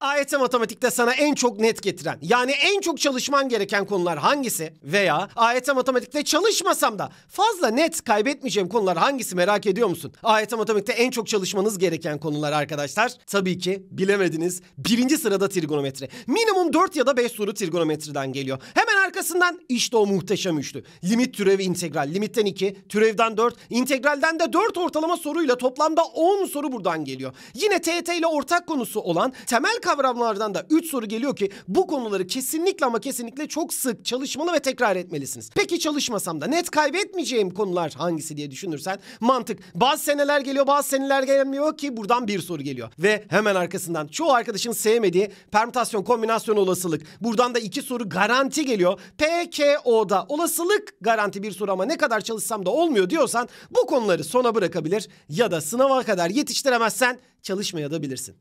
AYT e matematikte sana en çok net getiren yani en çok çalışman gereken konular hangisi veya AYT e matematikte çalışmasam da fazla net kaybetmeyeceğim konular hangisi merak ediyor musun? AYT e matematikte en çok çalışmanız gereken konular arkadaşlar tabii ki bilemediniz birinci sırada trigonometri. Minimum 4 ya da 5 soru trigonometriden geliyor. Hemen Arkasından işte o muhteşem üçlü. Limit türevi integral. Limitten 2, türevden 4, integralden de 4 ortalama soruyla toplamda 10 soru buradan geliyor. Yine TET ile ortak konusu olan temel kavramlardan da 3 soru geliyor ki bu konuları kesinlikle ama kesinlikle çok sık çalışmalı ve tekrar etmelisiniz. Peki çalışmasam da net kaybetmeyeceğim konular hangisi diye düşünürsen mantık. Bazı seneler geliyor bazı seneler gelmiyor ki buradan bir soru geliyor. Ve hemen arkasından çoğu arkadaşın sevmediği permütasyon kombinasyon olasılık. Buradan da iki soru garanti geliyor. PKO'da olasılık garanti bir soru ama ne kadar çalışsam da olmuyor diyorsan bu konuları sona bırakabilir ya da sınava kadar yetiştiremezsen çalışmaya da bilirsin.